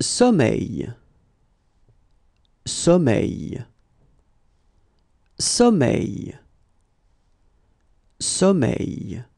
sommeil, sommeil, sommeil, sommeil.